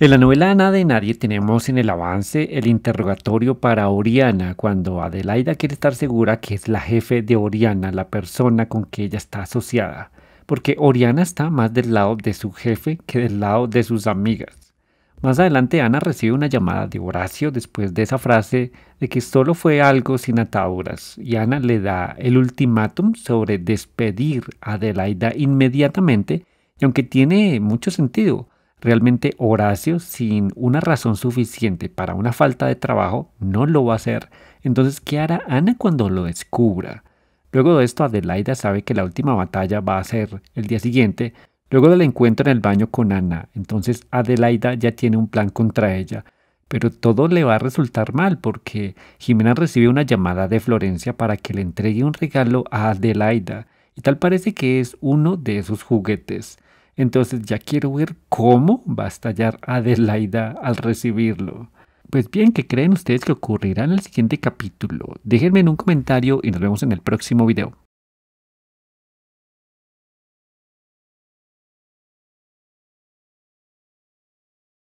En la novela Ana de Nadie tenemos en el avance el interrogatorio para Oriana, cuando Adelaida quiere estar segura que es la jefe de Oriana, la persona con que ella está asociada, porque Oriana está más del lado de su jefe que del lado de sus amigas. Más adelante Ana recibe una llamada de Horacio después de esa frase de que solo fue algo sin ataduras y Ana le da el ultimátum sobre despedir a Adelaida inmediatamente y aunque tiene mucho sentido, Realmente Horacio, sin una razón suficiente para una falta de trabajo, no lo va a hacer. Entonces, ¿qué hará Ana cuando lo descubra? Luego de esto, Adelaida sabe que la última batalla va a ser el día siguiente, luego del encuentro en el baño con Ana. Entonces, Adelaida ya tiene un plan contra ella. Pero todo le va a resultar mal porque Jimena recibe una llamada de Florencia para que le entregue un regalo a Adelaida y tal parece que es uno de esos juguetes. Entonces ya quiero ver cómo va a estallar Adelaida al recibirlo. Pues bien, ¿qué creen ustedes que ocurrirá en el siguiente capítulo? Déjenme en un comentario y nos vemos en el próximo video.